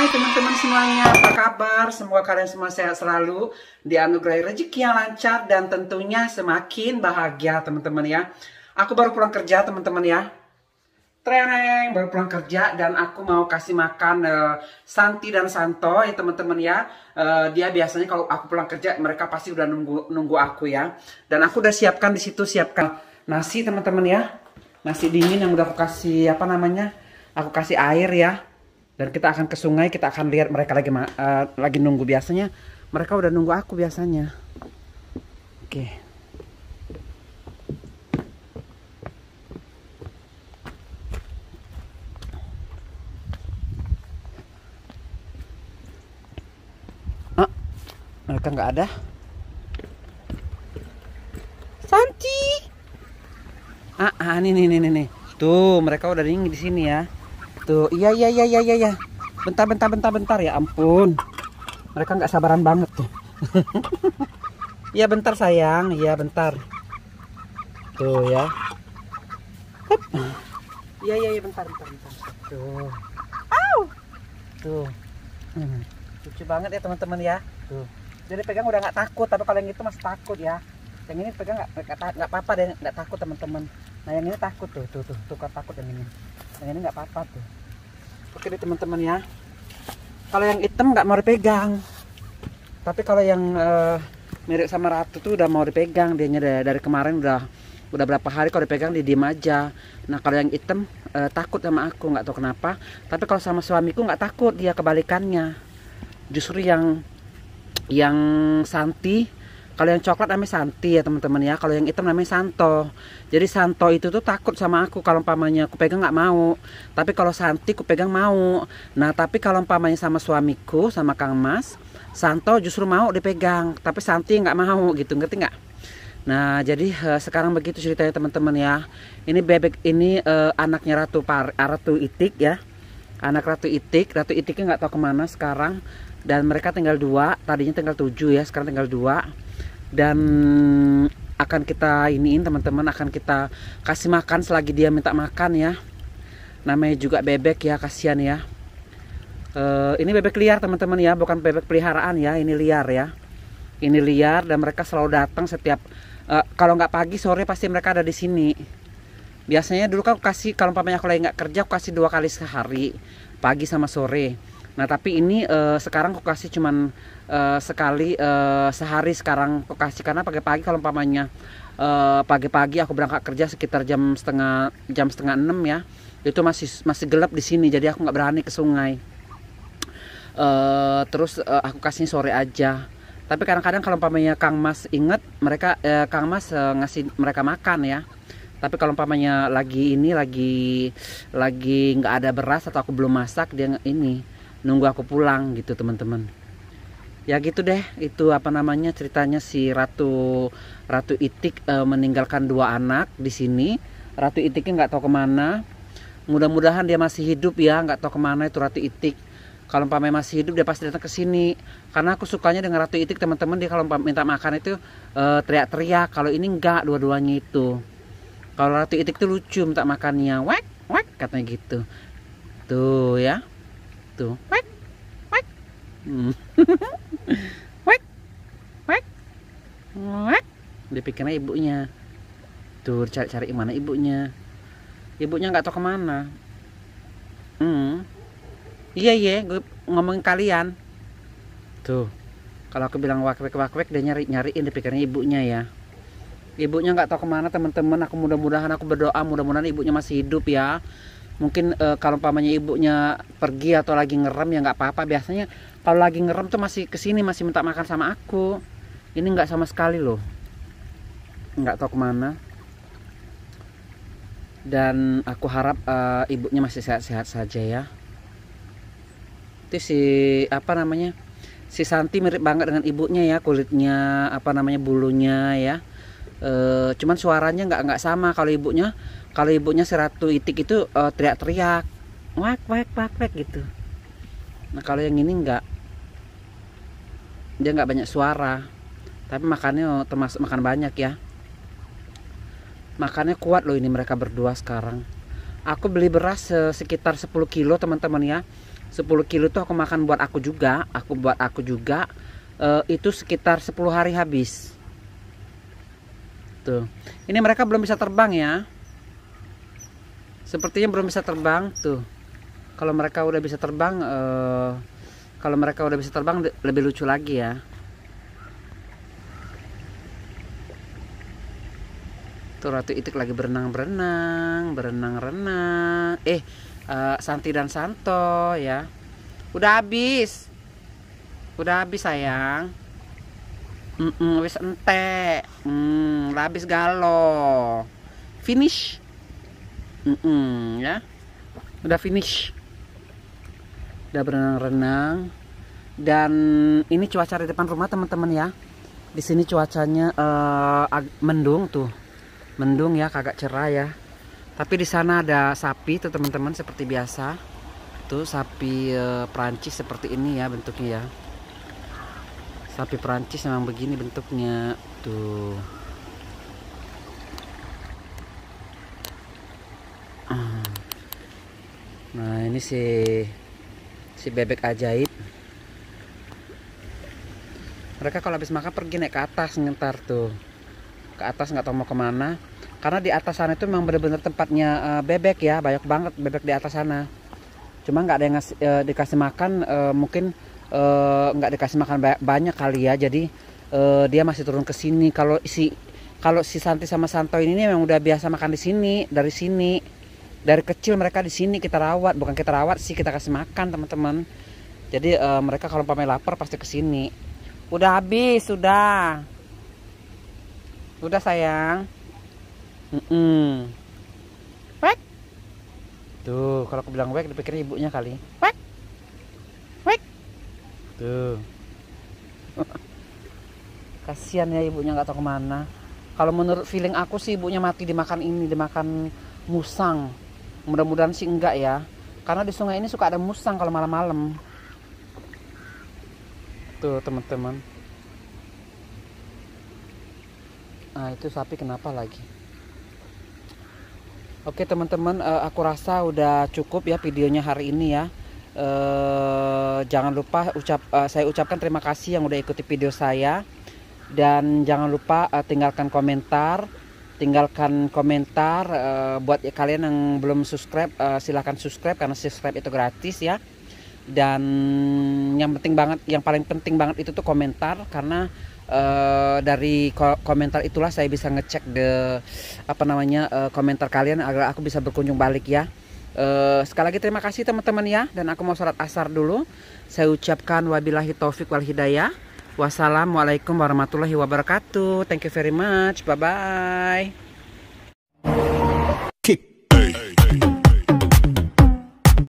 Hai teman-teman semuanya, apa kabar? Semoga kalian semua sehat selalu, dianugerahi rezeki yang lancar dan tentunya semakin bahagia teman-teman ya. Aku baru pulang kerja teman-teman ya. Treneng, baru pulang kerja dan aku mau kasih makan uh, Santi dan Santo ya teman-teman ya. Uh, dia biasanya kalau aku pulang kerja mereka pasti udah nunggu nunggu aku ya. Dan aku udah siapkan di situ siapkan nasi teman-teman ya. Nasi dingin yang udah aku kasih apa namanya? Aku kasih air ya dan kita akan ke sungai kita akan lihat mereka lagi uh, lagi nunggu biasanya mereka udah nunggu aku biasanya oke okay. Ah, mereka nggak ada Santi ah, ah ini ini, ini. nih tuh mereka udah dingin di sini ya Tuh, gitu. iya, iya iya iya iya iya. Bentar bentar bentar bentar ya ampun. Mereka nggak sabaran banget tuh. Iya bentar sayang, iya bentar. Tuh ya. Iya iya iya bentar bentar bentar. Tuh. Au. Tuh. Hmm. Lucu banget ya teman-teman ya. Tuh. Jadi pegang udah nggak takut, tapi kalau yang itu masih takut ya. Yang ini pegang nggak nggak apa-apa deh, nggak takut teman-teman. Nah yang ini takut tuh, tuh tuh tuh kan takut yang ini. Yang nah, ini nggak apa-apa tuh. Oke deh teman-teman ya. Kalau yang hitam nggak mau dipegang. Tapi kalau yang uh, mirip sama ratu tuh udah mau dipegang. Dia dari, dari kemarin udah udah berapa hari kalau dipegang dia diem aja. Nah kalau yang hitam uh, takut sama aku nggak tahu kenapa. Tapi kalau sama suamiku nggak takut dia kebalikannya. Justru yang yang Santi kalau yang coklat namanya Santi ya teman-teman ya kalau yang hitam namanya Santo jadi Santo itu tuh takut sama aku kalau pamannya aku pegang nggak mau tapi kalau Santi aku pegang mau nah tapi kalau pamannya sama suamiku sama Kang Mas Santo justru mau dipegang tapi Santi nggak mau gitu ngerti nggak Nah, jadi uh, sekarang begitu ceritanya teman-teman ya. Ini bebek ini uh, anaknya Ratu Par ah, Ratu Itik ya. Anak Ratu Itik, Ratu Itiknya nggak tahu kemana sekarang. Dan mereka tinggal dua, tadinya tinggal tujuh ya, sekarang tinggal dua dan akan kita iniin teman-teman akan kita kasih makan selagi dia minta makan ya namanya juga bebek ya kasihan ya uh, ini bebek liar teman-teman ya bukan bebek peliharaan ya ini liar ya ini liar dan mereka selalu datang setiap uh, kalau nggak pagi sore pasti mereka ada di sini biasanya dulu kan kasih kalau umpamanya aku lagi nggak kerja aku kasih dua kali sehari pagi sama sore Nah tapi ini uh, sekarang aku kasih cuman uh, sekali uh, sehari sekarang aku kasih karena pagi-pagi kalau umpamanya pagi-pagi uh, aku berangkat kerja sekitar jam setengah jam setengah enam ya itu masih masih gelap di sini jadi aku nggak berani ke sungai. Uh, terus uh, aku kasih sore aja. Tapi kadang-kadang kalau umpamanya Kang Mas inget mereka uh, Kang Mas uh, ngasih mereka makan ya tapi kalau umpamanya lagi ini lagi lagi nggak ada beras atau aku belum masak dia ini nunggu aku pulang gitu teman-teman ya gitu deh itu apa namanya ceritanya si ratu ratu itik e, meninggalkan dua anak di sini ratu itiknya nggak tahu kemana mudah-mudahan dia masih hidup ya nggak tahu kemana itu ratu itik kalau pame masih hidup dia pasti datang ke sini karena aku sukanya dengan ratu itik teman-teman dia kalau minta makan itu e, teriak-teriak kalau ini nggak dua-duanya itu kalau ratu itik tuh lucu minta makannya wek wek katanya gitu tuh ya tuh. Wek, wek. Hmm. wek, wek, wek. Dia pikirnya ibunya. Tuh cari-cari mana ibunya. Ibunya nggak tahu kemana. Hmm. Iya iya, gue ngomongin kalian. Tuh, kalau aku bilang wakwek wakwek dia nyari nyariin dia pikirnya ibunya ya. Ibunya nggak tahu kemana teman-teman. Aku mudah-mudahan aku berdoa mudah-mudahan ibunya masih hidup ya mungkin e, kalau pamannya ibunya pergi atau lagi ngerem ya nggak apa-apa biasanya kalau lagi ngerem tuh masih kesini masih minta makan sama aku ini nggak sama sekali loh nggak tahu kemana dan aku harap eh, ibunya masih sehat-sehat saja ya itu si apa namanya si Santi mirip banget dengan ibunya ya kulitnya apa namanya bulunya ya e, cuman suaranya nggak nggak sama kalau ibunya kalau ibunya seratu itik itu uh, teriak-teriak wak wak wak wak gitu nah kalau yang ini enggak dia enggak banyak suara tapi makannya oh, termasuk makan banyak ya makannya kuat loh ini mereka berdua sekarang aku beli beras sekitar 10 kilo teman-teman ya 10 kilo tuh aku makan buat aku juga aku buat aku juga eh, itu sekitar 10 hari habis tuh ini mereka belum bisa terbang ya sepertinya belum bisa terbang tuh kalau mereka udah bisa terbang uh, kalau mereka udah bisa terbang lebih lucu lagi ya tuh ratu itik lagi berenang-berenang berenang-renang eh uh, Santi dan Santo ya udah habis udah habis sayang mm -mm, wis ente mm, habis galo finish mm -mm, ya udah finish udah berenang-renang dan ini cuaca di depan rumah teman-teman ya di sini cuacanya uh, mendung tuh mendung ya kagak cerah ya tapi di sana ada sapi tuh teman-teman seperti biasa tuh sapi uh, Perancis seperti ini ya bentuknya ya sapi Perancis memang begini bentuknya tuh Nah ini si si bebek ajaib. Mereka kalau habis makan pergi naik ke atas ngentar tuh. Ke atas nggak tahu mau kemana. Karena di atas sana itu memang bener-bener tempatnya uh, bebek ya, banyak banget bebek di atas sana. Cuma nggak ada yang ngasih, uh, dikasih makan, uh, mungkin nggak uh, dikasih makan banyak, banyak kali ya. Jadi uh, dia masih turun ke sini. Kalau si kalau si Santi sama Santo ini memang udah biasa makan di sini, dari sini dari kecil mereka di sini kita rawat bukan kita rawat sih kita kasih makan teman-teman jadi uh, mereka kalau pamer lapar pasti ke sini udah habis sudah udah sayang mm -mm. wek tuh kalau aku bilang wek dipikir ibunya kali wek wek tuh kasihan ya ibunya nggak tahu kemana kalau menurut feeling aku sih ibunya mati dimakan ini dimakan musang mudah-mudahan sih enggak ya karena di sungai ini suka ada musang kalau malam-malam tuh teman-teman nah itu sapi kenapa lagi oke teman-teman eh, aku rasa udah cukup ya videonya hari ini ya Uh, jangan lupa ucap uh, saya ucapkan terima kasih yang udah ikuti video saya dan jangan lupa uh, tinggalkan komentar tinggalkan komentar uh, buat ya, kalian yang belum subscribe uh, silahkan subscribe karena subscribe itu gratis ya dan yang penting banget yang paling penting banget itu tuh komentar karena uh, dari ko komentar itulah saya bisa ngecek the apa namanya uh, komentar kalian agar aku bisa berkunjung balik ya uh, sekali lagi terima kasih teman-teman ya dan aku mau sholat asar dulu saya ucapkan wabillahi taufik wal hidayah Wassalamualaikum warahmatullahi wabarakatuh. Thank you very much. Bye bye.